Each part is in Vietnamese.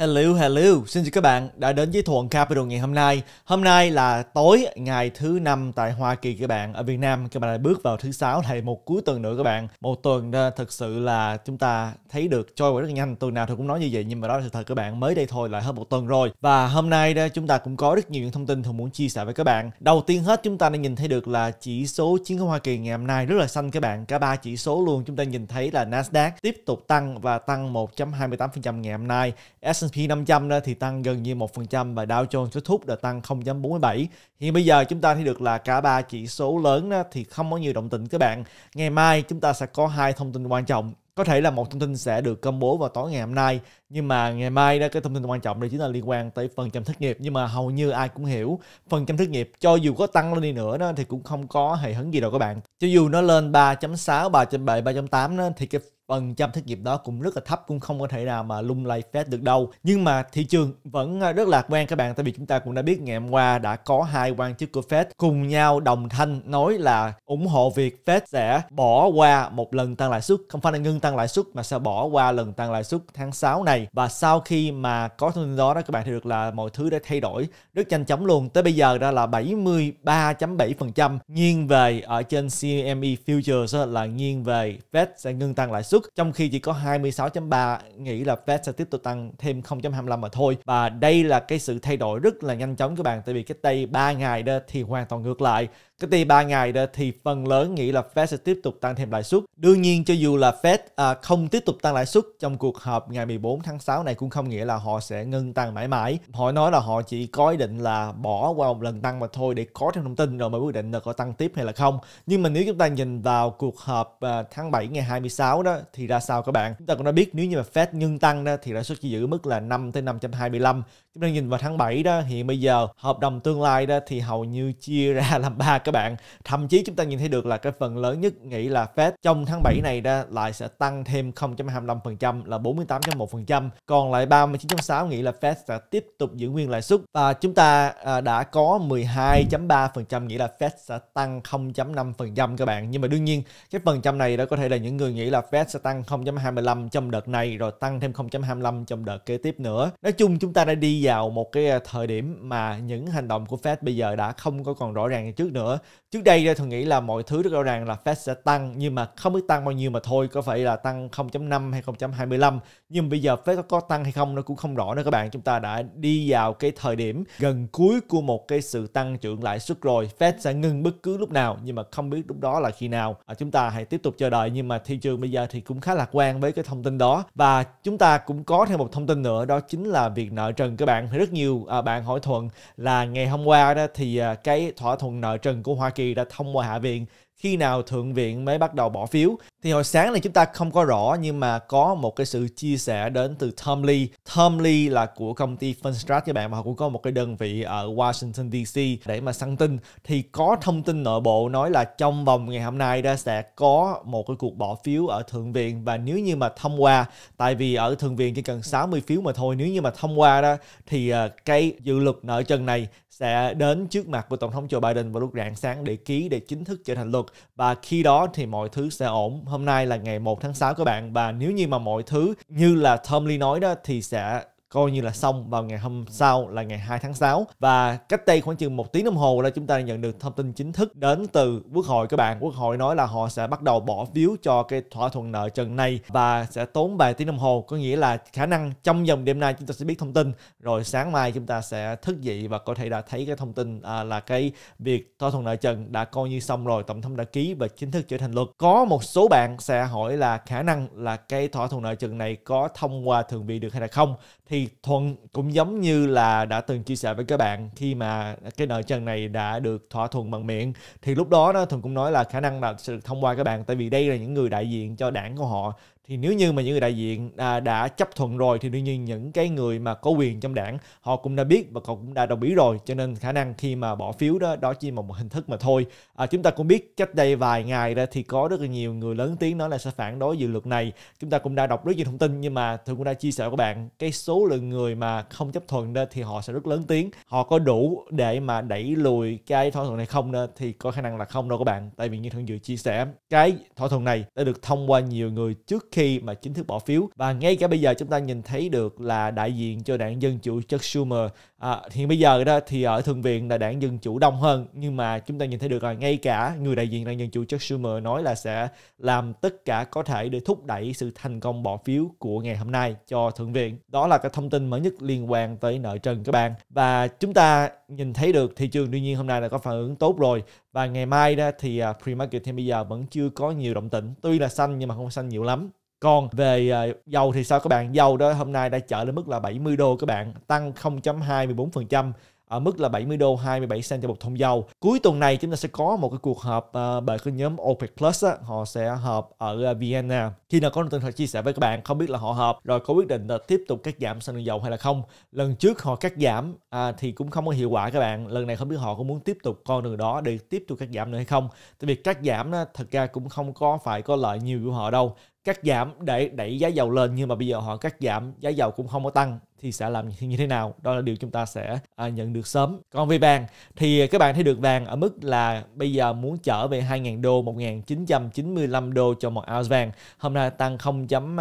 Hello, hello. Xin chào các bạn đã đến với Thuận Capital ngày hôm nay. Hôm nay là tối ngày thứ năm tại Hoa Kỳ các bạn. Ở Việt Nam các bạn lại bước vào thứ sáu thầy một cuối tuần nữa các bạn. Một tuần đó, thật sự là chúng ta thấy được trôi qua rất nhanh. Tuần nào tôi cũng nói như vậy nhưng mà đó là thật các bạn. Mới đây thôi là hơn một tuần rồi. Và hôm nay đó chúng ta cũng có rất nhiều những thông tin Thuận muốn chia sẻ với các bạn. Đầu tiên hết chúng ta đã nhìn thấy được là chỉ số chứng khoán Hoa Kỳ ngày hôm nay rất là xanh các bạn. Cả ba chỉ số luôn chúng ta nhìn thấy là Nasdaq tiếp tục tăng và tăng 1.28% ngày hôm nay. S&P S&P 500 đó thì tăng gần như 1% và Dow Jones kết thúc đã tăng 0.47. Hiện bây giờ chúng ta thấy được là cả ba chỉ số lớn đó thì không có nhiều động tĩnh các bạn. Ngày mai chúng ta sẽ có hai thông tin quan trọng có thể là một thông tin sẽ được công bố vào tối ngày hôm nay nhưng mà ngày mai đó cái thông tin quan trọng đây chính là liên quan tới phần trăm thất nghiệp nhưng mà hầu như ai cũng hiểu phần trăm thất nghiệp cho dù có tăng lên đi nữa đó, thì cũng không có hề hấn gì đâu các bạn cho dù nó lên 3.6 3.7 3.8 đó, thì cái phần trăm thất nghiệp đó cũng rất là thấp cũng không có thể nào mà lung lay phép được đâu nhưng mà thị trường vẫn ờ, rất lạc quan các bạn tại vì chúng ta cũng đã biết ngày hôm qua đã có hai quan chức của Fed cùng nhau đồng thanh nói là ủng hộ việc Fed sẽ bỏ qua một lần tăng lãi suất không phải là ngưng tăng lãi suất mà sẽ bỏ qua lần tăng lãi suất tháng 6 này này và sau khi mà có thông tin đó đó các bạn thấy được là mọi thứ đã thay đổi rất nhanh chóng luôn tới bây giờ ra là 73.7% nghiêng về ở trên CME futures là nghiêng về Fed sẽ ngưng tăng lãi suất trong khi chỉ có 26.3 nghĩ là Fed sẽ tiếp tục tăng thêm 0.25 mà thôi và đây là cái sự thay đổi rất là nhanh chóng các bạn tại vì cách đây 3 ngày đó thì hoàn toàn ngược lại cách đây 3 ngày đó thì phần lớn nghĩ là Fed sẽ tiếp tục tăng thêm lãi suất đương nhiên cho dù là Fed à, không tiếp tục tăng lãi suất trong cuộc họp ngày 14 tháng tháng 6 này cũng không nghĩa là họ sẽ ngưng tăng mãi mãi. Họ nói là họ chỉ có ý định là bỏ qua một lần tăng mà thôi để có thêm thông tin rồi mới quyết định là có tăng tiếp hay là không. Nhưng mà nếu chúng ta nhìn vào cuộc họp à, tháng 7 ngày 26 đó thì ra sao các bạn? Chúng ta cũng đã biết nếu như mà Fed ngưng tăng đó thì lãi suất chỉ giữ mức là 5 tới 525. Chúng ta nhìn vào tháng 7 đó hiện bây giờ hợp đồng tương lai đó thì hầu như chia ra làm ba các bạn. Thậm chí chúng ta nhìn thấy được là cái phần lớn nhất nghĩ là Fed trong tháng 7 này đó lại sẽ tăng thêm 0.25% là 48.1% 0,25. Còn lại 39.6 nghĩ là Fed sẽ tiếp tục giữ nguyên lãi suất. Và chúng ta à, đã có 12.3% nghĩ là Fed sẽ tăng 0.5% các bạn. Nhưng mà đương nhiên cái phần trăm này đó có thể là những người nghĩ là Fed sẽ tăng 0.25 trong đợt này rồi tăng thêm 0.25 trong đợt kế tiếp nữa. Nói chung chúng ta đã đi vào một cái à, thời điểm mà những hành động của Fed bây giờ đã không có còn rõ ràng như trước nữa. Trước đây tôi nghĩ là mọi thứ rất rõ ràng là Fed sẽ tăng nhưng mà không biết tăng bao nhiêu mà thôi, có phải là tăng 0.5 hay 0.25 nhưng bây giờ Fed phép có tăng hay không nó cũng không rõ nữa các bạn chúng ta đã đi vào cái thời điểm gần cuối của một cái sự tăng trưởng lãi suất rồi Fed sẽ ngừng bất cứ lúc nào nhưng mà không biết lúc đó là khi nào à, chúng ta hãy tiếp tục chờ đợi nhưng mà thị trường bây giờ thì cũng khá lạc quan với cái thông tin đó và chúng ta cũng có thêm một thông tin nữa đó chính là việc nợ trần các bạn rất nhiều à, bạn hỏi thuận là ngày hôm qua đó thì à, cái thỏa thuận nợ trần của Hoa Kỳ đã thông qua Hạ viện khi nào thượng viện mới bắt đầu bỏ phiếu thì hồi sáng này chúng ta không có rõ nhưng mà có một cái sự chia sẻ đến từ Tom Lee. Tom Lee là của công ty Funstrat các bạn mà họ cũng có một cái đơn vị ở Washington DC để mà săn tin thì có thông tin nội bộ nói là trong vòng ngày hôm nay đã sẽ có một cái cuộc bỏ phiếu ở thượng viện và nếu như mà thông qua tại vì ở thượng viện chỉ cần 60 phiếu mà thôi nếu như mà thông qua đó thì ờ, cái dự luật nợ trần này sẽ đến trước mặt của tổng thống Joe Biden vào lúc rạng sáng để ký để chính thức trở thành luật và khi đó thì mọi thứ sẽ ổn hôm nay là ngày 1 tháng 6 các bạn và nếu như mà mọi thứ như là Tomly nói đó thì sẽ coi như là xong vào ngày hôm sau là ngày 2 tháng 6 và cách đây khoảng chừng một tiếng đồng hồ là chúng ta nhận được thông tin chính thức đến từ Quốc hội các bạn. Quốc hội nói là họ sẽ bắt đầu bỏ phiếu cho cái thỏa thuận nợ trần này và sẽ tốn vài tiếng đồng hồ, có nghĩa là khả năng trong vòng đêm nay chúng ta sẽ biết thông tin rồi sáng mai chúng ta sẽ thức dậy và có thể đã thấy cái thông tin à, là cái việc thỏa thuận nợ trần đã coi như xong rồi, tổng thống đã ký và chính thức trở thành luật. Có một số bạn sẽ hỏi là khả năng là cái thỏa thuận nợ trần này có thông qua thượng viện được hay là không thì Thuận cũng giống như là đã từng chia sẻ với các bạn khi mà cái nợ trần này đã được thỏa thuận bằng miệng thì lúc đó đó Thuận cũng nói là khả năng là sẽ được thông qua các bạn tại vì đây là những người đại diện cho đảng của họ thì nếu như mà những người đại diện à, đã chấp thuận rồi thì đương nhiên những cái người mà có quyền trong đảng họ cũng đã biết và họ cũng đã đồng ý rồi cho nên khả năng khi mà bỏ phiếu đó đó chỉ là một hình thức mà thôi à, chúng ta cũng biết cách đây vài ngày ra thì có rất là nhiều người lớn tiếng nói là sẽ phản đối dự luật này chúng ta cũng đã đọc rất nhiều thông tin nhưng mà thường cũng đã chia sẻ với các bạn cái số lượng người mà không chấp thuận đó thì họ sẽ rất lớn tiếng họ có đủ để mà đẩy lùi cái thỏa thuận này không đó thì có khả năng là không đâu các bạn tại vì như thường dự chia sẻ cái thỏa thuận này đã được thông qua nhiều người trước khi mà chính thức bỏ phiếu và ngay cả bây giờ chúng ta nhìn thấy được là đại diện cho đảng dân chủ Chuck Schumer à, hiện bây giờ đó thì ở thượng viện là đảng dân chủ đông hơn nhưng mà chúng ta nhìn thấy được là ngay cả người đại diện đảng dân chủ Chuck Schumer nói là sẽ làm tất cả có thể để thúc đẩy sự thành công bỏ phiếu của ngày hôm nay cho thượng viện đó là cái thông tin mới nhất liên quan tới nợ trần các bạn và chúng ta nhìn thấy được thị trường đương nhiên hôm nay là có phản ứng tốt rồi và ngày mai đó thì à, pre-market thì bây giờ vẫn chưa có nhiều động tĩnh tuy là xanh nhưng mà không xanh nhiều lắm còn về à, dầu thì sao các bạn? Dầu đó hôm nay đã trở lên mức là 70 đô các bạn, tăng 0.24% ở mức là 70 đô 27 cent cho một thùng dầu. Cuối tuần này chúng ta sẽ có một cái cuộc họp uh, bởi cái nhóm OPEC Plus á, họ sẽ họp ở uh, Vienna. Khi nào có tin thật chia sẻ với các bạn, không biết là họ họp rồi có quyết định là tiếp tục cắt giảm sản lượng dầu hay là không. Lần trước họ cắt giảm à, thì cũng không có hiệu quả các bạn. Lần này không biết họ có muốn tiếp tục con đường đó để tiếp tục cắt giảm nữa hay không. Tại vì cắt giảm á, thật ra cũng không có phải có lợi nhiều của họ đâu cắt giảm để đẩy giá dầu lên nhưng mà bây giờ họ cắt giảm giá dầu cũng không có tăng thì sẽ làm như thế nào đó là điều chúng ta sẽ à, nhận được sớm còn về vàng thì các bạn thấy được vàng ở mức là bây giờ muốn trở về 2.000 đô 1.995 đô cho một ounce vàng hôm nay tăng 0.02%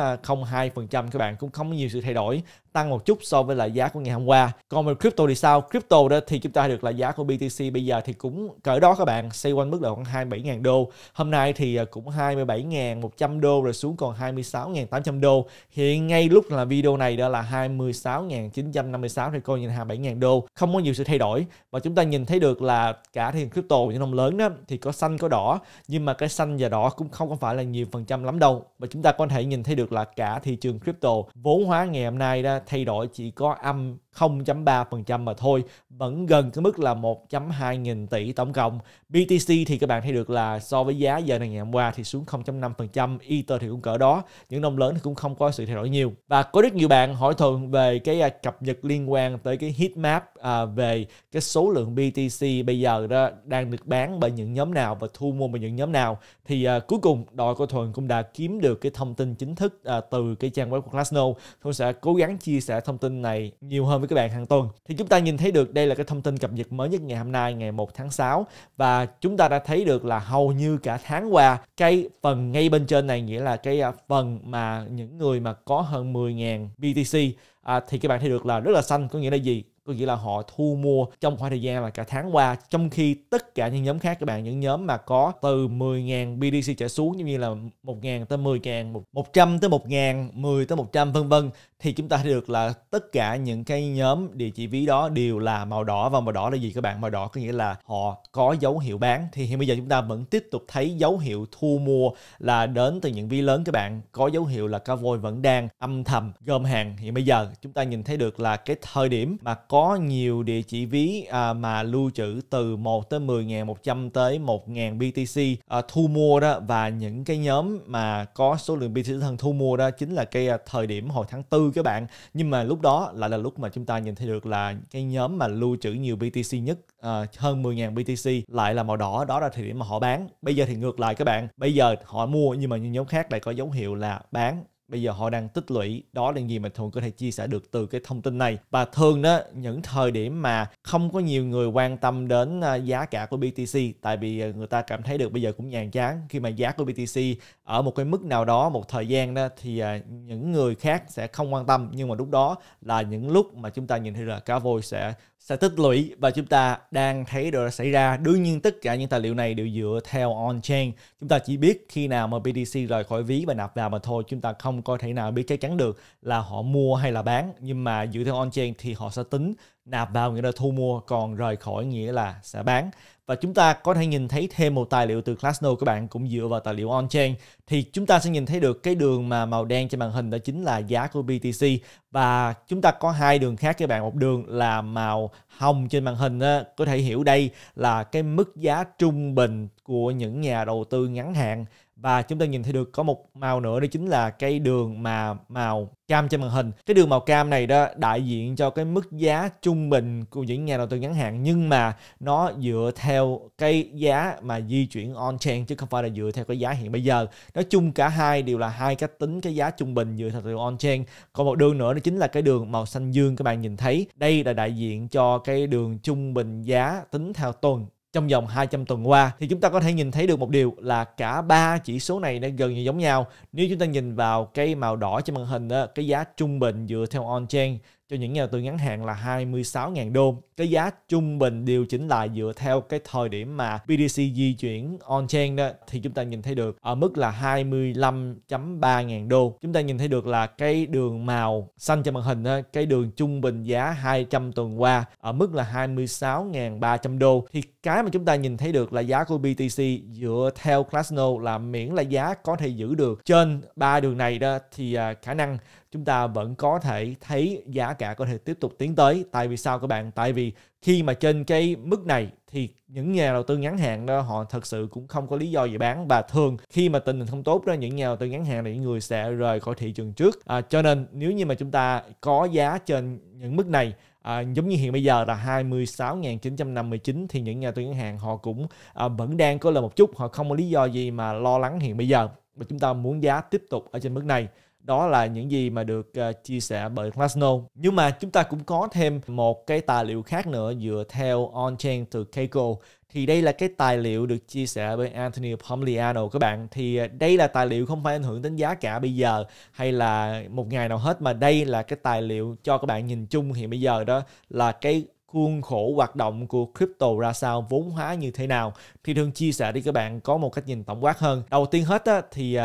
à, các bạn cũng không có nhiều sự thay đổi tăng một chút so với lại giá của ngày hôm qua. Còn về crypto thì sao? Crypto đó thì chúng ta được là giá của BTC bây giờ thì cũng cỡ đó các bạn, xoay quanh mức là khoảng 27.000 đô. Hôm nay thì à, cũng 27.100 đô rồi xuống còn 26.800 đô. Hiện ngay lúc là video này đó là 26.956 thì coi như là 27.000 đô. Không có nhiều sự thay đổi và chúng ta nhìn thấy được là cả thị trường crypto những đồng lớn đó thì có xanh có đỏ nhưng mà cái xanh và đỏ cũng không phải là nhiều phần trăm lắm đâu. Và chúng ta có thể nhìn thấy được là cả thị trường crypto vốn hóa ngày hôm nay đó thay đổi chỉ có âm 0.3% mà thôi, vẫn gần cái mức là 1.2 nghìn tỷ tổng cộng. BTC thì các bạn thấy được là so với giá giờ này ngày hôm qua thì xuống 0.5%, Ether thì cũng cỡ đó, những đồng lớn thì cũng không có sự thay đổi nhiều. Và có rất nhiều bạn hỏi thường về cái à, cập nhật liên quan tới cái heatmap à, về cái số lượng BTC bây giờ đó đang được bán bởi những nhóm nào và thu mua bởi những nhóm nào. Thì à, cuối cùng đội của Thuần cũng đã kiếm được cái thông tin chính thức à, từ cái trang web của Glassnode. Thuần sẽ cố gắng chia chia sẻ thông tin này nhiều hơn với các bạn hàng tuần. Thì chúng ta nhìn thấy được đây là cái thông tin cập nhật mới nhất ngày hôm nay ngày 1 tháng 6 và chúng ta đã thấy được là hầu như cả tháng qua cái phần ngay bên trên này nghĩa là cái à, phần mà những người mà có hơn 10.000 BTC à, thì các bạn thấy được là rất là xanh có nghĩa là gì có nghĩa là họ thu mua trong khoảng thời gian là cả tháng qua trong khi tất cả những nhóm khác các bạn những nhóm mà có từ 10.000 BDC trở xuống như là 1.000 tới 10.000 100 tới 1.000 10 tới 100 vân vân thì chúng ta thấy được là tất cả những cái nhóm địa chỉ ví đó đều là màu đỏ và màu đỏ là gì các bạn màu đỏ có nghĩa là họ có dấu hiệu bán thì hiện bây giờ chúng ta vẫn tiếp tục thấy dấu hiệu thu mua là đến từ những ví lớn các bạn có dấu hiệu là cá voi vẫn đang âm thầm gom hàng hiện bây giờ chúng ta nhìn thấy được là cái thời điểm mà có có nhiều địa chỉ ví à, mà lưu trữ từ 1 tới 10.000, 100 tới 1.000 BTC à, thu mua đó và những cái nhóm mà có số lượng BTC thân thu mua đó chính là cái à, thời điểm hồi tháng 4 các bạn. Nhưng mà lúc đó lại là lúc mà chúng ta nhìn thấy được là cái nhóm mà lưu trữ nhiều BTC nhất à, hơn 10.000 BTC lại là màu đỏ, đó là thời điểm mà họ bán. Bây giờ thì ngược lại các bạn, bây giờ họ mua nhưng mà những nhóm khác lại có dấu hiệu là bán bây giờ họ đang tích lũy đó là gì mà thường có thể chia sẻ được từ cái thông tin này và thường đó những thời điểm mà không có nhiều người quan tâm đến à, giá cả của BTC tại vì à, người ta cảm thấy được bây giờ cũng nhàn chán khi mà giá của BTC ở một cái mức nào đó một thời gian đó thì à, những người khác sẽ không quan tâm nhưng mà lúc đó là những lúc mà chúng ta nhìn thấy là cá voi sẽ sẽ tích lũy và chúng ta đang thấy điều đó xảy ra. Đương nhiên tất cả những tài liệu này đều dựa theo on-chain. Chúng ta chỉ biết khi nào mà BTC rời khỏi ví và nạp vào mà thôi. Chúng ta không có thể nào biết chắc chắn được là họ mua hay là bán. Nhưng mà dựa theo on-chain thì họ sẽ tính nạp vào nghĩa là thu mua còn rời khỏi nghĩa là sẽ bán và chúng ta có thể nhìn thấy thêm một tài liệu từ Glassnode các bạn cũng dựa vào tài liệu on-chain thì chúng ta sẽ nhìn thấy được cái đường mà màu đen trên màn hình đó chính là giá của BTC và chúng ta có hai đường khác các bạn một đường là màu hồng trên màn hình đó. có thể hiểu đây là cái mức giá trung bình của những nhà đầu tư ngắn hạn và chúng ta nhìn thấy được có một màu nữa đó chính là cái đường mà màu cam trên màn hình cái đường màu cam này đó đại diện cho cái mức giá trung bình của những nhà đầu tư ngắn hạn nhưng mà nó dựa theo cái giá mà di chuyển on chain chứ không phải là dựa theo cái giá hiện bây giờ nói chung cả hai đều là hai cách tính cái giá trung bình dựa theo on chain còn một đường nữa đó chính là cái đường màu xanh dương các bạn nhìn thấy đây là đại diện cho cái đường trung bình giá tính theo tuần trong vòng 200 tuần qua thì chúng ta có thể nhìn thấy được một điều là cả ba chỉ số này nó gần như giống nhau. Nếu chúng ta nhìn vào cái màu đỏ trên màn hình đó, cái giá trung bình dựa theo on-chain cho những nhà đầu tư ngắn hạn là 26.000 đô cái giá trung bình điều chỉnh lại dựa theo cái thời điểm mà BTC di chuyển on-chain đó thì chúng ta nhìn thấy được ở mức là 25.3 ngàn đô. Chúng ta nhìn thấy được là cái đường màu xanh trên màn hình đó, cái đường trung bình giá 200 tuần qua ở mức là 26.300 đô thì cái mà chúng ta nhìn thấy được là giá của BTC dựa theo Glassnode là miễn là giá có thể giữ được trên ba đường này đó thì à, khả năng chúng ta vẫn có thể thấy giá cả có thể tiếp tục tiến tới tại vì sao các bạn tại vì khi mà trên cái mức này thì những nhà đầu tư ngắn hạn đó họ thật sự cũng không có lý do gì bán và thường khi mà tình hình không tốt đó những nhà đầu tư ngắn hạn là những người sẽ rời khỏi thị trường trước à, cho nên nếu như mà chúng ta có giá trên những mức này À, giống như hiện bây giờ là 26.959 thì những nhà đầu tư ngắn hạn họ cũng à, vẫn đang có lời một chút họ không có lý do gì mà lo lắng hiện bây giờ mà chúng ta muốn giá tiếp tục ở trên mức này đó là những gì mà được ờ, chia sẻ bởi Glasno. Nhưng mà chúng ta cũng có thêm một cái tài liệu khác nữa dựa theo on-chain từ Keiko. Thì đây là cái tài liệu được chia sẻ bởi Anthony Pomliano các bạn. Thì ờ, đây là tài liệu không phải ảnh hưởng đến giá cả bây giờ hay là một ngày nào hết mà đây là cái tài liệu cho các bạn nhìn chung hiện bây giờ đó là cái khuôn khổ hoạt động của crypto ra sao, vốn hóa như thế nào thì thường chia sẻ đi các bạn có một cách nhìn tổng quát hơn. Đầu tiên hết á, thì uh,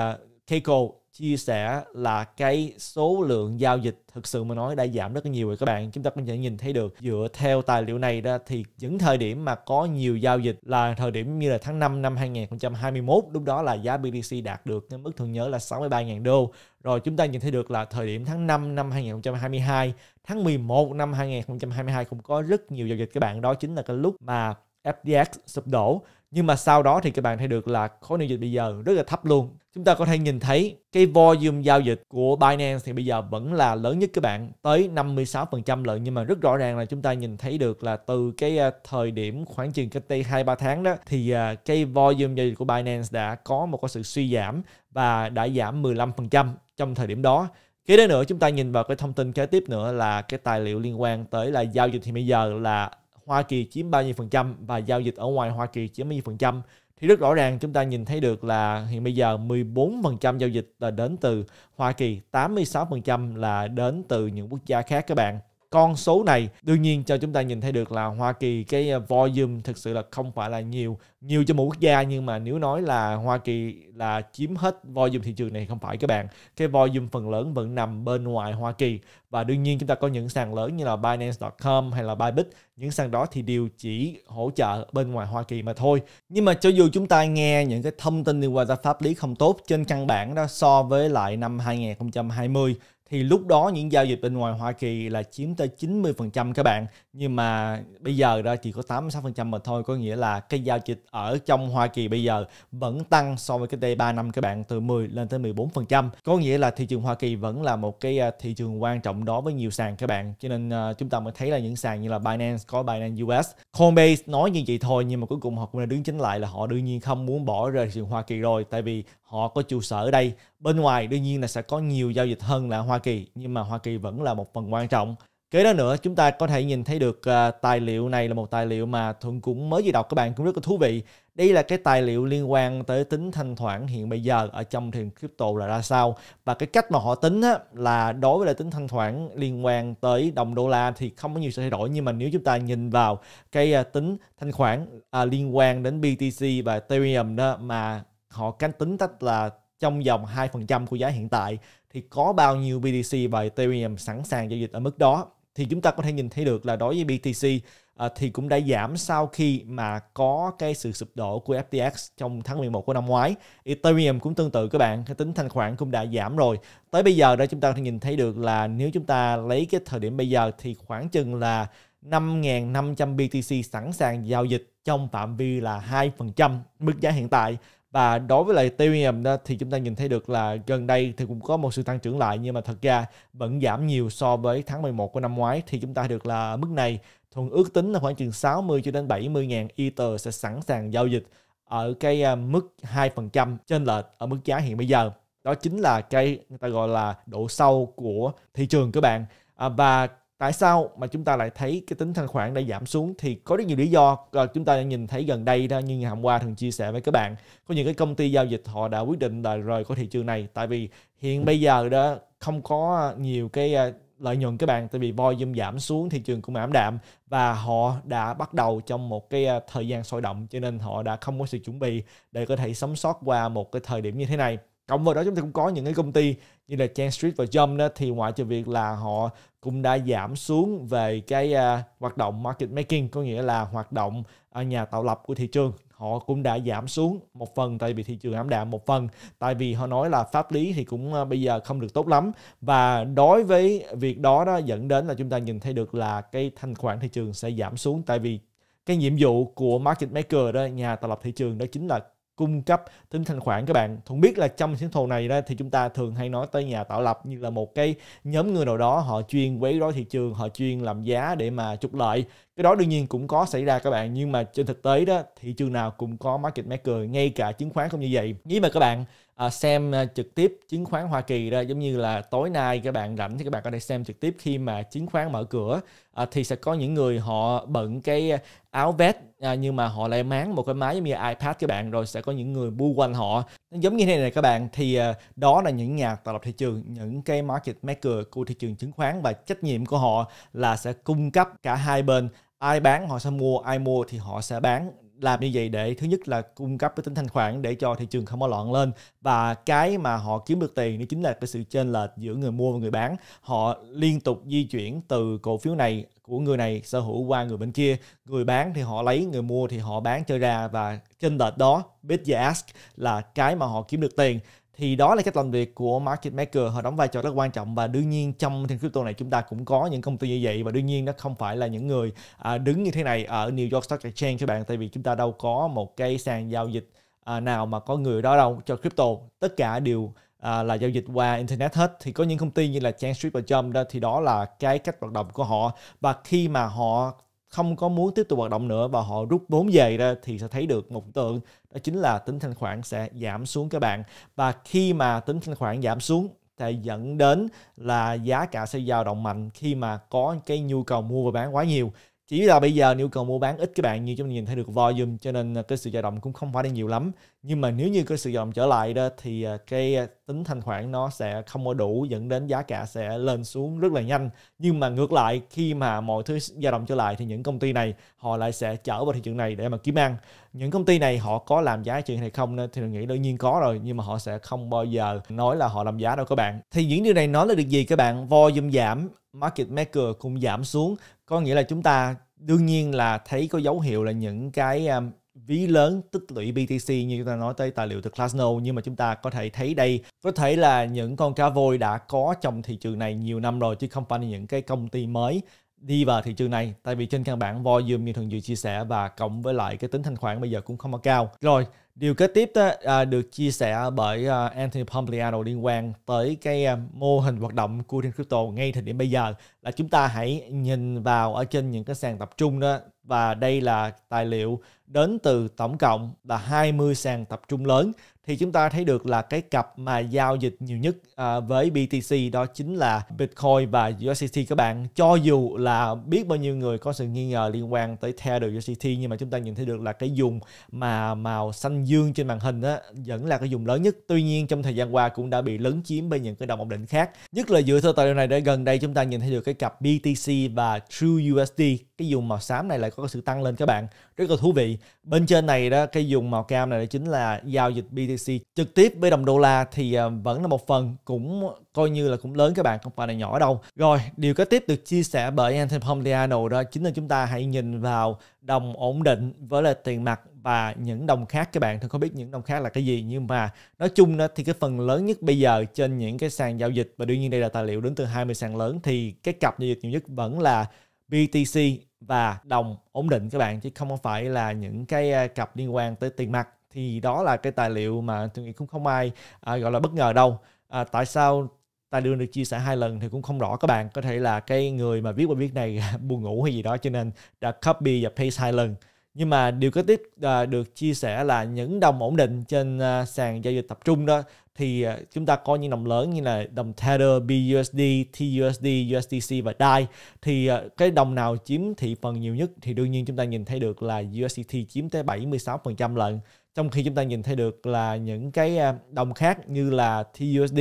Keiko chia sẻ là cái số lượng giao dịch thực sự mà nói đã giảm rất là nhiều rồi các bạn chúng ta có thể nhìn thấy được dựa theo tài liệu này đó thì những thời điểm mà có nhiều giao dịch là thời điểm như là tháng 5 năm 2021 lúc đó là giá BTC đạt được cái mức thường nhớ là 63.000 đô rồi chúng ta nhìn thấy được là thời điểm tháng 5 năm 2022 tháng 11 năm 2022 cũng có rất nhiều giao dịch các bạn đó chính là cái lúc mà FTX sụp đổ nhưng mà sau đó thì các bạn thấy được là khối giao dịch bây giờ rất là thấp luôn chúng ta có thể nhìn thấy cái volume giao dịch của Binance thì bây giờ vẫn là lớn nhất các bạn tới 56% lợi nhưng mà rất rõ ràng là chúng ta nhìn thấy được là từ cái à, thời điểm khoảng chừng cách đây 2 3 tháng đó thì à, cái volume giao dịch của Binance đã có một cái sự suy giảm và đã giảm 15% trong thời điểm đó Kế đến nữa chúng ta nhìn vào cái thông tin kế tiếp nữa là cái tài liệu liên quan tới là giao dịch thì bây giờ là Hoa Kỳ chiếm bao nhiêu phần trăm và giao dịch ở ngoài Hoa Kỳ chiếm bao nhiêu phần trăm thì rất rõ ràng chúng ta nhìn thấy được là hiện bây giờ 14% giao dịch là đến từ Hoa Kỳ, 86% là đến từ những quốc gia khác các bạn con số này đương nhiên cho chúng ta nhìn thấy được là Hoa Kỳ cái à, volume thực sự là không phải là nhiều nhiều cho một quốc gia nhưng mà nếu nói là Hoa Kỳ là chiếm hết volume thị trường này không phải các bạn cái volume phần lớn vẫn nằm bên ngoài Hoa Kỳ và đương nhiên chúng ta có những sàn lớn như là Binance.com hay là Bybit những sàn đó thì đều chỉ hỗ trợ bên ngoài Hoa Kỳ mà thôi nhưng mà cho dù chúng ta nghe những cái thông tin liên quan tới pháp lý không tốt trên căn bản đó so với lại năm 2020 thì lúc đó những giao dịch bên ngoài Hoa Kỳ là chiếm tới 90% các bạn nhưng mà bây giờ đó chỉ có 86% mà thôi có nghĩa là cái giao dịch ở trong Hoa Kỳ bây giờ vẫn tăng so với cái đây 3 năm các bạn từ 10 lên tới 14% có nghĩa là thị trường Hoa Kỳ vẫn là một cái à, thị trường quan trọng đó với nhiều sàn các bạn cho nên uh, chúng ta mới thấy là những sàn như là Binance có Binance US Coinbase nói như vậy thôi nhưng mà cuối cùng họ cũng đã đứng chính lại là họ đương nhiên không muốn bỏ rời thị trường Hoa Kỳ rồi tại vì họ có trụ sở ở đây bên ngoài đương nhiên là sẽ có nhiều giao dịch hơn là Hoa Kỳ nhưng mà Hoa Kỳ vẫn là một phần quan trọng kế đó nữa chúng ta có thể nhìn thấy được uh, tài liệu này là một tài liệu mà thuận cũng mới vừa đọc các bạn cũng rất là thú vị đây là cái tài liệu liên quan tới tính thanh khoản hiện bây giờ ở trong thị trường crypto là ra sao và cái cách mà họ tính á, là đối với lại tính thanh khoản liên quan tới đồng đô la thì không có nhiều sự thay đổi nhưng mà nếu chúng ta nhìn vào cái uh, tính thanh khoản uh, liên quan đến BTC và Ethereum đó mà họ cánh tính cách là trong vòng 2% của giá hiện tại thì có bao nhiêu BTC và Ethereum sẵn sàng giao dịch ở mức đó thì chúng ta có thể nhìn thấy được là đối với BTC à, thì cũng đã giảm sau khi mà có cái sự sụp đổ của FTX trong tháng 11 của năm ngoái. Ethereum cũng tương tự các bạn, cái tính thanh khoản cũng đã giảm rồi. Tới bây giờ đó chúng ta có thể nhìn thấy được là nếu chúng ta lấy cái thời điểm bây giờ thì khoảng chừng là 5.500 BTC sẵn sàng giao dịch trong phạm vi là 2% mức giá hiện tại và đối với lại Ethereum đó, thì chúng ta nhìn thấy được là gần đây thì cũng có một sự tăng trưởng lại nhưng mà thật ra vẫn giảm nhiều so với tháng 11 của năm ngoái thì chúng ta được là mức này thuần ước tính là khoảng chừng 60 cho đến 70 ngàn Ether sẽ sẵn sàng giao dịch ở cái à, mức 2% trên lệch ở mức giá hiện bây giờ đó chính là cái người ta gọi là độ sâu của thị trường các bạn à, và tại sao mà chúng ta lại thấy cái tính thanh khoản đã giảm xuống thì có rất nhiều lý do à, chúng ta nhìn thấy gần đây đó như ngày hôm qua thường chia sẻ với các bạn có những cái công ty giao dịch họ đã quyết định là rời khỏi thị trường này tại vì hiện bây giờ đó không có nhiều cái ờ, lợi nhuận các bạn tại vì volume giảm xuống thị trường cũng ảm đạm và họ đã bắt đầu trong một cái ờ, thời gian sôi động cho nên họ đã không có sự chuẩn bị để có thể sống sót qua một cái thời điểm như thế này cộng với đó chúng ta cũng có những cái công ty như là Chain Street và Jump đó thì ngoại trừ việc là họ cũng đã giảm xuống về cái uh, hoạt động market making có nghĩa là hoạt động uh, nhà tạo lập của thị trường họ cũng đã giảm xuống một phần tại vì thị trường ảm đạm một phần tại vì họ nói là pháp lý thì cũng uh, bây giờ không được tốt lắm và đối với việc đó đó dẫn đến là chúng ta nhìn thấy được là cái thanh khoản thị trường sẽ giảm xuống tại vì cái nhiệm vụ của market maker đó nhà tạo lập thị trường đó chính là cung cấp tính thanh khoản các bạn không biết là trong những thù này đó thì chúng ta thường hay nói tới nhà tạo lập như là một cái nhóm người nào đó họ chuyên quấy rối thị trường họ chuyên làm giá để mà trục lợi cái đó đương nhiên cũng có xảy ra các bạn nhưng mà trên thực tế đó thị trường nào cũng có market maker ngay cả chứng khoán cũng như vậy nhưng mà các bạn à, xem à, trực tiếp chứng khoán Hoa Kỳ đó giống như là tối nay các bạn rảnh thì các bạn có thể xem trực tiếp khi mà chứng khoán mở cửa à, thì sẽ có những người họ bận cái áo vest à, nhưng mà họ lại máng một cái máy giống như iPad các bạn rồi sẽ có những người bu quanh họ giống như thế này này các bạn thì à, đó là những nhà tạo lập thị trường những cái market maker của thị trường chứng khoán và trách nhiệm của họ là sẽ cung cấp cả hai bên ai bán họ sẽ mua ai mua thì họ sẽ bán làm như vậy để thứ nhất là cung cấp cái tính thanh khoản để cho thị trường không có loạn lên và cái mà họ kiếm được tiền thì chính là cái sự chênh lệch giữa người mua và người bán họ liên tục di chuyển từ cổ phiếu này của người này sở hữu qua người bên kia người bán thì họ lấy người mua thì họ bán cho ra và trên lệch đó bid và ask là cái mà họ kiếm được tiền thì đó là cách làm việc của market maker họ đóng vai trò rất quan trọng và đương nhiên trong thị crypto này chúng ta cũng có những công ty như vậy và đương nhiên nó không phải là những người à, đứng như thế này ở New York Stock Exchange các bạn tại vì chúng ta đâu có một cái sàn giao dịch à, nào mà có người đó đâu cho crypto tất cả đều à, là giao dịch qua internet hết thì có những công ty như là Chain và Jump đó thì đó là cái cách hoạt động của họ và khi mà họ không có muốn tiếp tục hoạt động nữa và họ rút vốn về ra thì sẽ thấy được một tượng đó chính là tính thanh khoản sẽ giảm xuống các bạn và khi mà tính thanh khoản giảm xuống sẽ dẫn đến là giá cả sẽ dao động mạnh khi mà có cái nhu cầu mua và bán quá nhiều chỉ là bây giờ nhu cầu mua bán ít các bạn như chúng ta nhìn thấy được volume cho nên à, cái sự dao động cũng không phải là nhiều lắm nhưng mà nếu như cái sự dao động trở lại đó thì à, cái à, tính thanh khoản nó sẽ không có đủ dẫn đến giá cả sẽ lên xuống rất là nhanh nhưng mà ngược lại khi mà mọi thứ dao động trở lại thì những công ty này họ lại sẽ trở vào thị trường này để mà kiếm ăn những công ty này họ có làm giá chuyện hay không thì mình nghĩ đương nhiên có rồi nhưng mà họ sẽ không bao giờ nói là họ làm giá đâu các bạn thì những điều này nói là được gì các bạn volume giảm market maker cũng giảm xuống có nghĩa là chúng ta đương nhiên là thấy có dấu hiệu là những cái um, ví lớn tích lũy BTC như chúng ta nói tới tài liệu từ Glassnode nhưng mà chúng ta có thể thấy đây có thể là những con cá voi đã có trong thị trường này nhiều năm rồi chứ không phải là những cái công ty mới đi vào thị trường này tại vì trên căn bản volume như thường dự chia sẻ và cộng với lại cái tính thanh khoản bây giờ cũng không có cao rồi điều kế tiếp đó, à, được chia sẻ bởi à, Anthony Pompliano liên quan tới cái à, mô hình hoạt động của trên crypto ngay thời điểm bây giờ là chúng ta hãy nhìn vào ở trên những cái sàn tập trung đó và đây là tài liệu đến từ tổng cộng là 20 sàn tập trung lớn thì chúng ta thấy được là cái cặp mà giao dịch nhiều nhất à, với BTC đó chính là Bitcoin và USDT các bạn. Cho dù là biết bao nhiêu người có sự nghi ngờ liên quan tới Tether USDT nhưng mà chúng ta nhìn thấy được là cái dùng mà màu xanh dương trên màn hình á vẫn là cái dùng lớn nhất. Tuy nhiên trong thời gian qua cũng đã bị lấn chiếm bởi những cái đồng ổn định khác. Nhất là dựa theo tài liệu này để gần đây chúng ta nhìn thấy được cái cặp BTC và True USD cái dùng màu xám này lại có sự tăng lên các bạn. Rất là thú vị bên trên này đó cái dùng màu cam này chính là giao dịch BTC trực tiếp với đồng đô la thì ờ, vẫn là một phần cũng coi như là cũng lớn các bạn không phải là nhỏ đâu rồi điều kế tiếp được chia sẻ bởi Anthony Pompliano đó chính là chúng ta hãy nhìn vào đồng ổn định với là tiền mặt và những đồng khác các bạn tôi không biết những đồng khác là cái gì nhưng mà nói chung đó thì cái phần lớn nhất bây giờ trên những cái sàn giao dịch và đương nhiên đây là tài liệu đến từ 20 sàn lớn thì cái cặp giao dịch nhiều nhất vẫn là BTC và đồng ổn định các bạn chứ không phải là những cái à, cặp liên quan tới tiền mặt thì đó là cái tài liệu mà tôi nghĩ cũng không ai à, gọi là bất ngờ đâu à, tại sao tài liệu được chia sẻ hai lần thì cũng không rõ các bạn có thể là cái người mà viết bài viết này buồn ngủ hay gì đó cho nên đã copy và paste hai lần nhưng mà điều kế tiếp à, được chia sẻ là những đồng ổn định trên à, sàn giao dịch tập trung đó thì à, chúng ta có những đồng lớn như là đồng Tether, BUSD, TUSD, USDC và DAI thì cái đồng nào chiếm thị phần nhiều nhất thì đương nhiên chúng ta nhìn thấy được là USDT chiếm tới 76% lận trong khi chúng ta nhìn thấy được là những cái đồng khác như là TUSD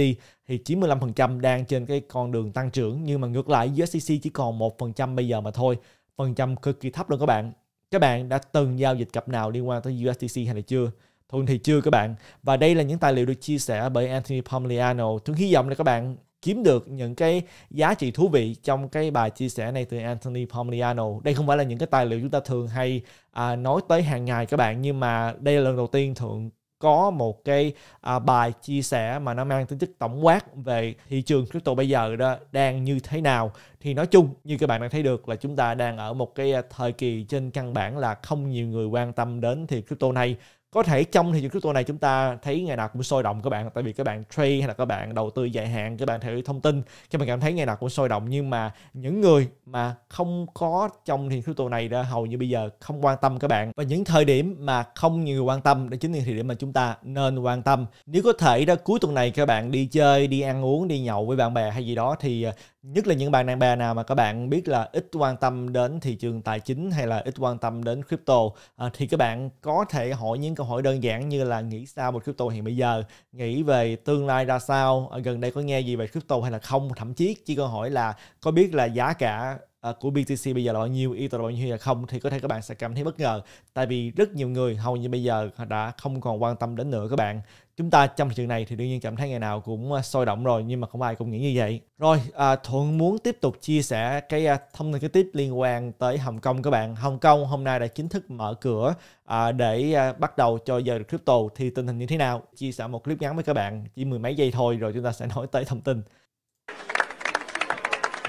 thì 95% đang trên cái con đường tăng trưởng nhưng mà ngược lại USDC chỉ còn 1% bây giờ mà thôi phần trăm cực kỳ thấp luôn các bạn các bạn đã từng giao dịch cặp nào liên quan tới USDC hay là chưa thường thì chưa các bạn và đây là những tài liệu được chia sẻ bởi Anthony Pomliano thường hy vọng là các bạn kiếm được những cái giá trị thú vị trong cái bài chia sẻ này từ Anthony Pomliano. Đây không phải là những cái tài liệu chúng ta thường hay à, nói tới hàng ngày các bạn nhưng mà đây là lần đầu tiên thường có một cái à, bài chia sẻ mà nó mang tính chất tổng quát về thị trường crypto bây giờ đó đang như thế nào thì nói chung như các bạn đang thấy được là chúng ta đang ở một cái à, thời kỳ trên căn bản là không nhiều người quan tâm đến thì crypto này có thể trong thị trường crypto này chúng ta thấy ngày nào cũng sôi động các bạn tại vì các bạn trade hay là các bạn đầu tư dài hạn các bạn theo thông tin các bạn cảm thấy ngày nào cũng sôi động nhưng mà những người mà không có trong thị trường crypto này đã hầu như bây giờ không quan tâm các bạn và những thời điểm mà không nhiều người quan tâm đó chính là thời điểm mà chúng ta nên quan tâm nếu có thể đó cuối tuần này các bạn đi chơi đi ăn uống đi nhậu với bạn bè hay gì đó thì ờ, nhất là những bạn đàn bà nào mà các bạn biết là ít quan tâm đến thị trường tài chính hay là ít quan tâm đến crypto à, thì các bạn có thể hỏi những câu hỏi đơn giản như là nghĩ sao về crypto hiện bây giờ nghĩ về tương lai ra sao à, gần đây có nghe gì về crypto hay là không thậm chí chỉ câu hỏi là có biết là giá cả À, của BTC bây giờ là bao nhiêu, Ether là bao nhiêu hay là không thì có thể các bạn sẽ cảm thấy bất ngờ. Tại vì rất nhiều người hầu như bây giờ đã không còn quan tâm đến nữa các bạn. Chúng ta trong thị trường này thì đương nhiên cảm thấy ngày nào cũng à, sôi động rồi nhưng mà không ai cũng nghĩ như vậy. Rồi, uh, Thuận muốn tiếp tục chia sẻ cái uh, thông tin cái tiếp liên quan tới Hồng Kông các bạn. Hồng Kông hôm nay đã chính thức mở cửa uh, để uh, bắt đầu cho giờ được crypto thì tình hình như thế nào? Chia sẻ một clip ngắn với các bạn, chỉ mười mấy giây thôi rồi chúng ta sẽ nói tới thông tin.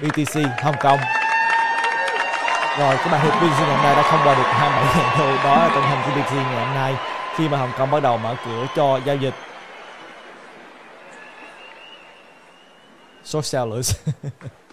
BTC Hồng Kông rồi cái bàn hiệp PSG ngày hôm nay đã không qua được 27 ngàn đô Đó là tình hình của PSG ngày hôm nay Khi mà Hồng Kông bắt đầu mở cửa cho giao dịch Socialist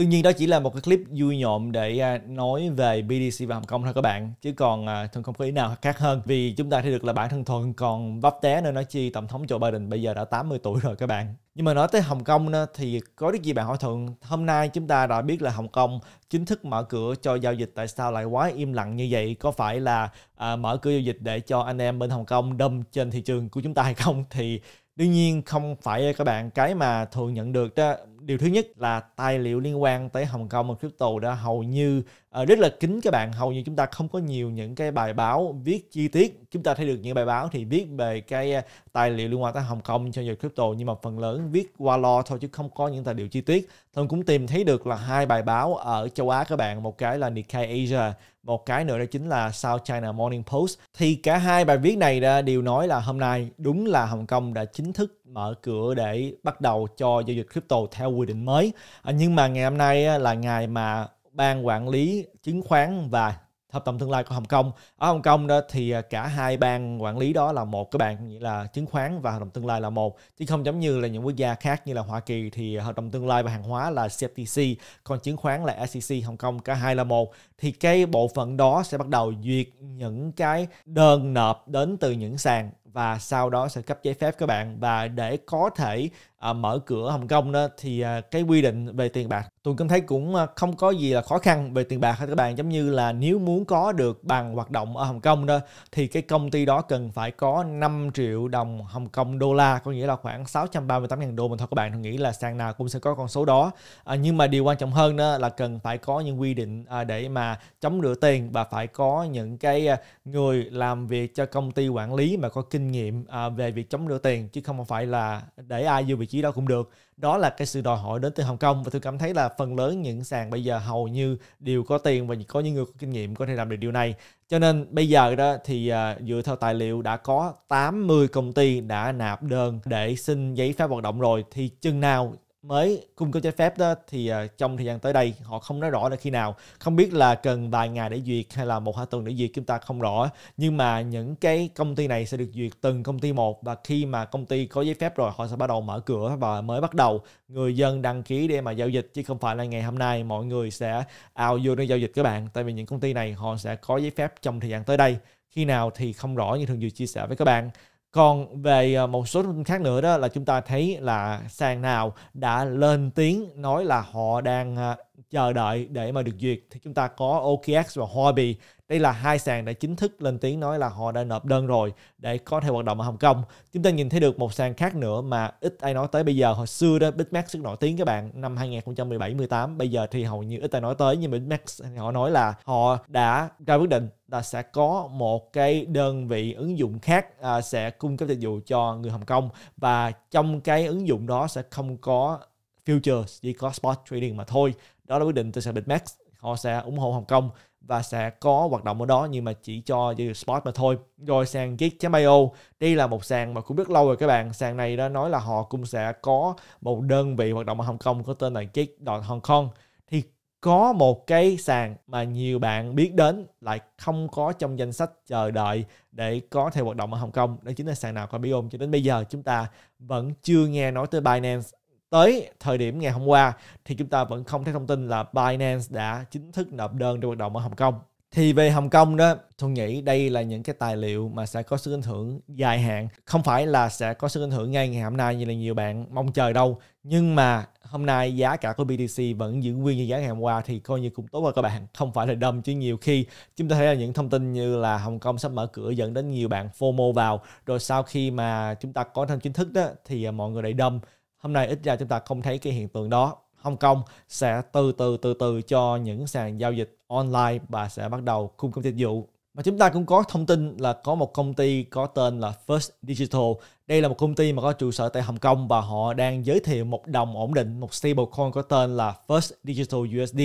Đương nhiên đó chỉ là một cái clip vui nhộn để à, nói về BDC và Hồng Kông thôi các bạn Chứ còn à, Thuận không có ý nào khác hơn Vì chúng ta thấy được là bản thân Thuận còn vấp té nên nói chi Tổng thống Joe Biden bây giờ đã 80 tuổi rồi các bạn nhưng mà nói tới Hồng Kông thì có cái gì bạn hỏi thuận hôm nay chúng ta đã biết là Hồng Kông chính thức mở cửa cho giao dịch tại sao lại quá im lặng như vậy có phải là à, mở cửa giao dịch để cho anh em bên Hồng Kông đâm trên thị trường của chúng ta hay không thì đương nhiên không phải các bạn cái mà thường nhận được đó điều thứ nhất là tài liệu liên quan tới Hồng Kông và crypto đã hầu như Ờ, rất là kính các bạn hầu như chúng ta không có nhiều những cái bài báo viết chi tiết chúng ta thấy được những bài báo thì viết về cái ờ, tài liệu liên quan tới Hồng Kông cho dầu crypto nhưng mà phần lớn viết qua lo thôi chứ không có những tài liệu chi tiết Thông cũng tìm thấy được là hai bài báo ở châu Á các bạn một cái là Nikkei Asia một cái nữa đó chính là South China Morning Post thì cả hai bài viết này đều nói là hôm nay đúng là Hồng Kông đã chính thức mở cửa để bắt đầu cho giao dịch crypto theo quy định mới ờ, nhưng mà ngày hôm nay là ngày mà ban quản lý chứng khoán và hợp đồng tương lai của Hồng Kông. Ở Hồng Kông đó thì à, cả hai ban quản lý đó là một các bạn, nghĩa là chứng khoán và hợp đồng tương lai là một. Chứ không giống như là những quốc gia khác như là Hoa Kỳ thì hợp đồng tương lai và hàng hóa là CFTC, còn chứng khoán là SEC Hồng Kông cả hai là một. Thì cái bộ phận đó sẽ bắt đầu duyệt những cái đơn nộp đến từ những sàn và sau đó sẽ cấp giấy phép các bạn và để có thể à, mở cửa Hồng Kông đó thì à, cái quy định về tiền bạc tôi cảm thấy cũng à, không có gì là khó khăn về tiền bạc các bạn giống như là nếu muốn có được bằng hoạt động ở Hồng Kông đó thì cái công ty đó cần phải có 5 triệu đồng Hồng Kông đô la có nghĩa là khoảng 638.000 đô mình thôi các bạn tôi nghĩ là sàn nào cũng sẽ có con số đó à, nhưng mà điều quan trọng hơn đó là cần phải có những quy định à, để mà chống rửa tiền và phải có những cái à, người làm việc cho công ty quản lý mà có kinh nghiệm à, về việc chống rửa tiền chứ không phải là để ai vô việc trí đó cũng được đó là cái sự đòi hỏi đến từ Hồng Kông và tôi cảm thấy là phần lớn những sàn bây giờ hầu như đều có tiền và có những người có kinh nghiệm có thể làm được điều này cho nên bây giờ đó thì à, dựa theo tài liệu đã có 80 công ty đã nạp đơn để xin giấy phép hoạt động rồi thì chừng nào mới cung cấp giấy phép đó thì à, trong thời gian tới đây họ không nói rõ là khi nào không biết là cần vài ngày để duyệt hay là một hai tuần để duyệt chúng ta không rõ nhưng mà những cái công ty này sẽ được duyệt từng công ty một và khi mà công ty có giấy phép rồi họ sẽ bắt đầu mở cửa và mới bắt đầu người dân đăng ký để mà giao dịch chứ không phải là ngày hôm nay mọi người sẽ ao vô để giao dịch các bạn tại vì những công ty này họ sẽ có giấy phép trong thời gian tới đây khi nào thì không rõ như thường vừa chia sẻ với các bạn còn về ờ, một số thông tin khác nữa đó là chúng ta thấy là sàn nào đã lên tiếng nói là họ đang ờ, chờ đợi để mà được duyệt thì chúng ta có OKX và Huobi đây là hai sàn đã chính thức lên tiếng nói là họ đã nộp đơn rồi để có thể hoạt động ở Hồng Kông chúng ta nhìn thấy được một sàn khác nữa mà ít ai nói tới bây giờ hồi xưa đó Bitmax rất nổi tiếng các bạn năm 2017 18 bây giờ thì hầu như ít ai nói tới nhưng Bitmax họ nói là họ đã ra quyết định là sẽ có một cái đơn vị ứng dụng khác à, sẽ cung cấp dịch vụ cho người Hồng Kông và trong cái ứng dụng đó sẽ không có futures chỉ có spot trading mà thôi đó là quyết định từ sàn Bitmax họ sẽ ủng hộ Hồng Kông và sẽ có hoạt động ở đó nhưng mà chỉ cho spot mà thôi rồi sàn geek.io đây là một sàn mà cũng biết lâu rồi các bạn sàn này đã nói là họ cũng sẽ có một đơn vị hoạt động ở Hồng Kông có tên là geek Hong Kong thì có một cái sàn mà nhiều bạn biết đến lại không có trong danh sách chờ đợi để có thể hoạt động ở Hồng Kông đó chính là sàn nào có biết không cho đến bây giờ chúng ta vẫn chưa nghe nói tới Binance tới thời điểm ngày hôm qua thì chúng ta vẫn không thấy thông tin là Binance đã chính thức nộp đơn để hoạt động ở Hồng Kông. Thì về Hồng Kông đó, tôi nghĩ đây là những cái tài liệu mà sẽ có sức ảnh hưởng dài hạn. Không phải là sẽ có sức ảnh hưởng ngay ngày hôm nay như là nhiều bạn mong chờ đâu. Nhưng mà hôm nay giá cả của BTC vẫn giữ nguyên như giá ngày hôm qua thì coi như cũng tốt rồi các bạn. Không phải là đâm chứ nhiều khi chúng ta thấy là những thông tin như là Hồng Kông sắp mở cửa dẫn đến nhiều bạn FOMO vào. Rồi sau khi mà chúng ta có thông chính thức đó thì mọi người lại đâm Hôm nay ít ra chúng ta không thấy cái hiện tượng đó. Hồng Kông sẽ từ từ từ từ cho những sàn giao dịch online và sẽ bắt đầu cung cấp dịch vụ. Mà chúng ta cũng có thông tin là có một công ty có tên là First Digital. Đây là một công ty mà có trụ sở tại Hồng Kông và họ đang giới thiệu một đồng ổn định, một stablecoin có tên là First Digital USD,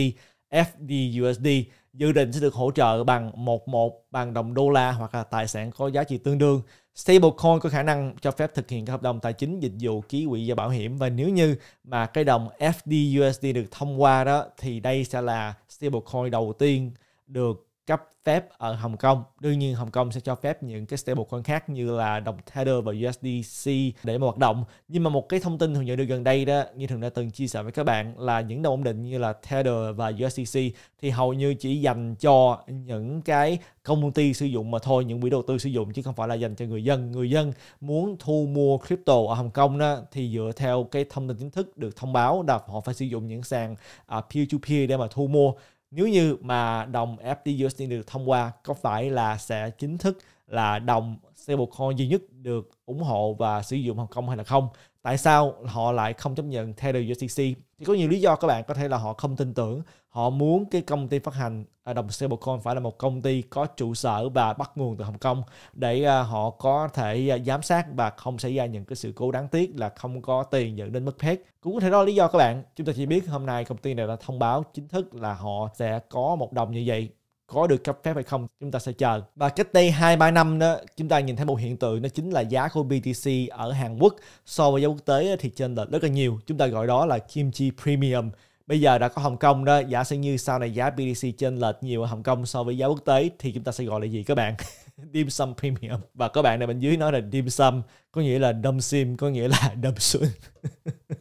FDUSD dự định sẽ được hỗ trợ bằng một một bằng đồng đô la hoặc là tài sản có giá trị tương đương Stablecoin có khả năng cho phép thực hiện các hợp đồng tài chính, dịch vụ, ký quỹ và bảo hiểm và nếu như mà cái đồng FDUSD được thông qua đó thì đây sẽ là stablecoin đầu tiên được cấp phép ở Hồng Kông. Đương nhiên Hồng Kông sẽ cho phép những cái stablecoin khác như là đồng Tether và USDC để mà hoạt động. Nhưng mà một cái thông tin thường nhận được gần đây đó, như thường đã từng chia sẻ với các bạn là những đồng ổn định như là Tether và USDC thì hầu như chỉ dành cho những cái công ty sử dụng mà thôi, những quỹ đầu tư sử dụng chứ không phải là dành cho người dân. Người dân muốn thu mua crypto ở Hồng Kông đó thì dựa theo cái thông tin chính thức được thông báo là họ phải sử dụng những sàn peer to peer để mà thu mua nếu như mà đồng FTUSD được thông qua có phải là sẽ chính thức là đồng stablecoin duy nhất được ủng hộ và sử dụng Hồng Kông hay là không tại sao họ lại không chấp nhận Tether USDC thì có nhiều lý do các bạn có thể là họ không tin tưởng họ muốn cái công ty phát hành à, đồng stablecoin phải là một công ty có trụ sở và bắt nguồn từ Hồng Kông để à, họ có thể à, giám sát và không xảy ra những cái sự cố đáng tiếc là không có tiền dẫn đến mất phép. cũng có thể đó là lý do các bạn chúng ta chỉ biết hôm nay công ty này đã thông báo chính thức là họ sẽ có một đồng như vậy có được cấp phép hay không chúng ta sẽ chờ và cách đây hai ba năm đó chúng ta nhìn thấy một hiện tượng đó chính là giá của BTC ở Hàn Quốc so với giá quốc tế thì trên lệch rất là nhiều chúng ta gọi đó là kimchi premium bây giờ đã có Hồng Kông đó giả sử như sau này giá BTC trên lệch nhiều ở Hồng Kông so với giá quốc tế thì chúng ta sẽ gọi là gì các bạn dim sum premium và các bạn này bên dưới nói là dim sum có nghĩa là đâm sim có nghĩa là đâm xuân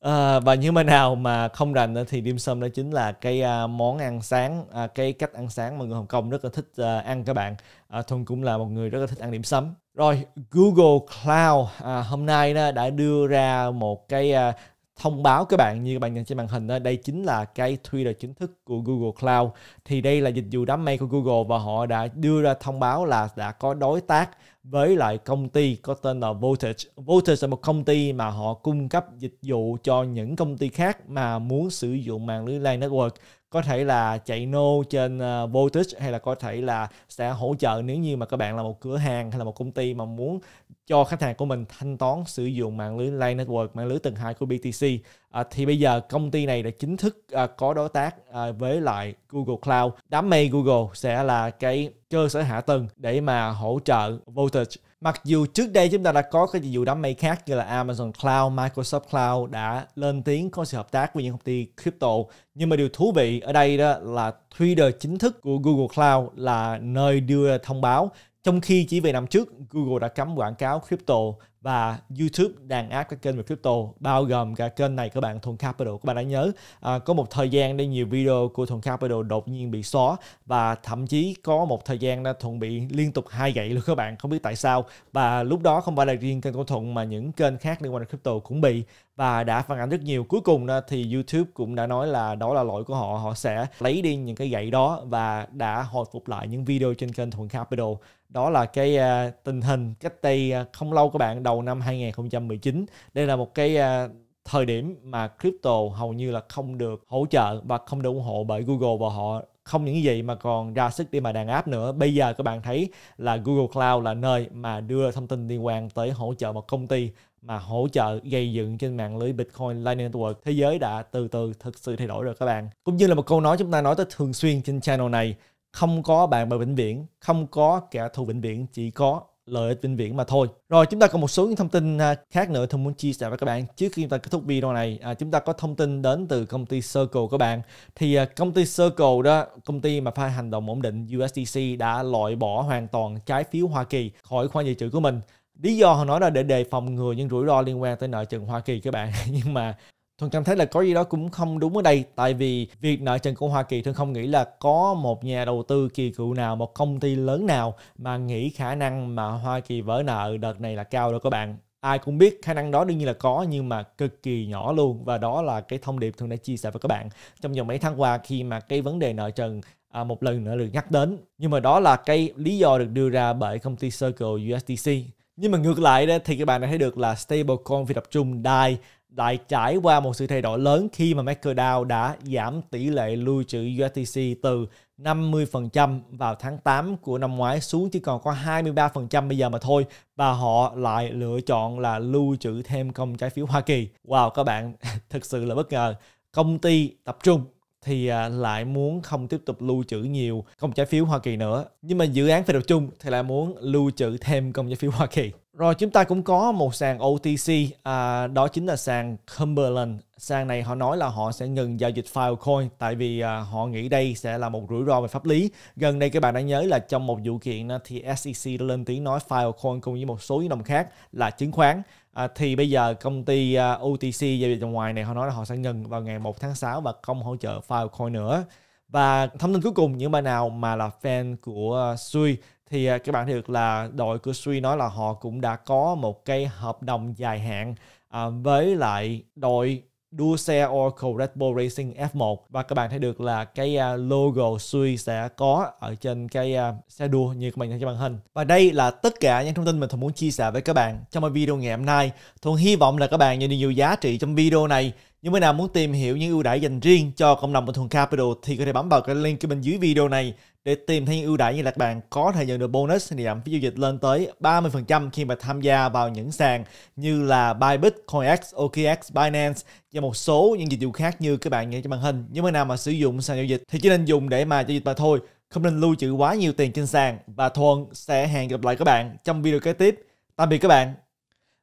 À, và như bên nào mà không rành thì dim sum đó chính là cái à, món ăn sáng à, cái cách ăn sáng mà người Hồng Kông rất là thích à, ăn các bạn à, Thuần cũng là một người rất là thích ăn điểm sum rồi Google Cloud à, hôm nay đó đã đưa ra một cái à, thông báo các bạn như các bạn nhìn trên màn hình đó, đây chính là cái Twitter chính thức của Google Cloud thì đây là dịch vụ đám mây của Google và họ đã đưa ra thông báo là đã có đối tác với lại công ty có tên là Voltage. Voltage là một công ty mà họ cung cấp dịch vụ cho những công ty khác mà muốn sử dụng mạng lưới LAN network. Có thể là chạy nô trên ờ, Voltage hay là có thể là sẽ hỗ trợ nếu như mà các bạn là một cửa hàng hay là một công ty mà muốn cho khách hàng của mình thanh toán sử dụng mạng lưới LAN network, mạng lưới tầng 2 của BTC. À, thì bây giờ công ty này đã chính thức à, có đối tác à, với lại Google Cloud. Đám mây Google sẽ là cái cơ sở hạ tầng để mà hỗ trợ Voltage. Mặc dù trước đây chúng ta đã có cái dịch vụ đám mây khác như là Amazon Cloud, Microsoft Cloud đã lên tiếng có sự hợp tác với những công ty crypto. Nhưng mà điều thú vị ở đây đó là Twitter chính thức của Google Cloud là nơi đưa thông báo trong khi chỉ vài năm trước Google đã cấm quảng cáo crypto và YouTube đàn áp các kênh về crypto bao gồm cả kênh này của bạn Thuần Capital các bạn đã nhớ à, có một thời gian đây nhiều video của Thuần Capital đột nhiên bị xóa và thậm chí có một thời gian đã Thuận bị liên tục hai gậy luôn các bạn không biết tại sao và lúc đó không phải là riêng kênh của Thuận mà những kênh khác liên quan đến crypto cũng bị và đã phản ảnh rất nhiều cuối cùng thì YouTube cũng đã nói là đó là lỗi của họ họ sẽ lấy đi những cái gậy đó và đã hồi phục lại những video trên kênh Thuận Capital đó là cái uh, tình hình cách đây uh, không lâu các bạn đầu năm 2019. Đây là một cái à, thời điểm mà crypto hầu như là không được hỗ trợ và không được ủng hộ bởi Google và họ không những gì mà còn ra sức đi mà đàn áp nữa. Bây giờ các bạn thấy là Google Cloud là nơi mà đưa thông tin liên quan tới hỗ trợ một công ty mà hỗ trợ gây dựng trên mạng lưới Bitcoin Lightning Network. Thế giới đã từ từ thực sự thay đổi rồi các bạn. Cũng như là một câu nói chúng ta nói tới thường xuyên trên channel này, không có bạn bè vĩnh viễn, không có kẻ thù vĩnh viễn, chỉ có lợi ích vĩnh viễn mà thôi. Rồi chúng ta còn một số những thông tin à, khác nữa tôi muốn chia sẻ với các bạn. Trước khi chúng ta kết thúc video này, à, chúng ta có thông tin đến từ công ty Circle các bạn. Thì à, công ty Circle đó, công ty mà pha hành động ổn định USDC đã loại bỏ hoàn toàn trái phiếu Hoa Kỳ khỏi khoản dự trữ của mình lý do họ nói là để đề phòng ngừa những rủi ro liên quan tới nợ trần Hoa Kỳ các bạn nhưng mà thường cảm thấy là có gì đó cũng không đúng ở đây tại vì việc nợ trần của Hoa Kỳ Thuận không nghĩ là có một nhà đầu tư kỳ cựu nào, một công ty lớn nào mà nghĩ khả năng mà Hoa Kỳ vỡ nợ đợt này là cao đâu các bạn. Ai cũng biết khả năng đó đương nhiên là có nhưng mà cực kỳ nhỏ luôn và đó là cái thông điệp thường đã chia sẻ với các bạn trong vòng mấy tháng qua khi mà cái vấn đề nợ trần à, một lần nữa được nhắc đến. Nhưng mà đó là cái lý do được đưa ra bởi công ty Circle USDC. Nhưng mà ngược lại đó, thì các bạn đã thấy được là stablecoin phi tập trung DAI lại trải qua một sự thay đổi lớn khi mà MakerDAO đã giảm tỷ lệ lưu trữ USDC từ 50% vào tháng 8 của năm ngoái xuống chỉ còn có 23% bây giờ mà thôi và họ lại lựa chọn là lưu trữ thêm công trái phiếu Hoa Kỳ. Wow các bạn, thực sự là bất ngờ. Công ty tập trung thì à, lại muốn không tiếp tục lưu trữ nhiều công trái phiếu Hoa Kỳ nữa. Nhưng mà dự án phải tập trung thì lại muốn lưu trữ thêm công trái phiếu Hoa Kỳ. Rồi chúng ta cũng có một sàn OTC, à, đó chính là sàn Cumberland. Sàn này họ nói là họ sẽ ngừng giao dịch Filecoin tại vì à, họ nghĩ đây sẽ là một rủi ro về pháp lý. Gần đây các bạn đã nhớ là trong một vụ kiện thì SEC đã lên tiếng nói Filecoin cùng với một số những đồng khác là chứng khoán. À, thì bây giờ công ty à, OTC giao dịch ngoài này họ nói là họ sẽ ngừng vào ngày 1 tháng 6 và không hỗ trợ Filecoin nữa. Và thông tin cuối cùng những bạn nào mà là fan của Sui thì à, các bạn được là đội của Suy nói là họ cũng đã có một cái hợp đồng dài hạn à, với lại đội đua xe Oracle Red Bull Racing F1 và các bạn thấy được là cái à, logo Suy sẽ có ở trên cái à, xe đua như các bạn thấy trên màn hình. Và đây là tất cả những thông tin mình Thuận muốn chia sẻ với các bạn trong video ngày hôm nay. Thuận hy vọng là các bạn nhận được nhiều giá trị trong video này. Nếu bạn nào muốn tìm hiểu những ưu đãi dành riêng cho cộng đồng của Thuận Capital thì có thể bấm vào cái link bên dưới video này để tìm thêm ưu đãi như là các bạn có thể nhận được bonus điểm phí giao dịch lên tới 30% khi mà tham gia vào những sàn như là Bybit, CoinX, OKX, Binance và một số những dịch vụ khác như các bạn nhìn trên màn hình. Nhưng mà nào mà sử dụng sàn giao dịch thì chỉ nên dùng để mà giao dịch mà thôi, không nên lưu trữ quá nhiều tiền trên sàn và Thuận sẽ hẹn gặp lại các bạn trong video kế tiếp. Tạm biệt các bạn.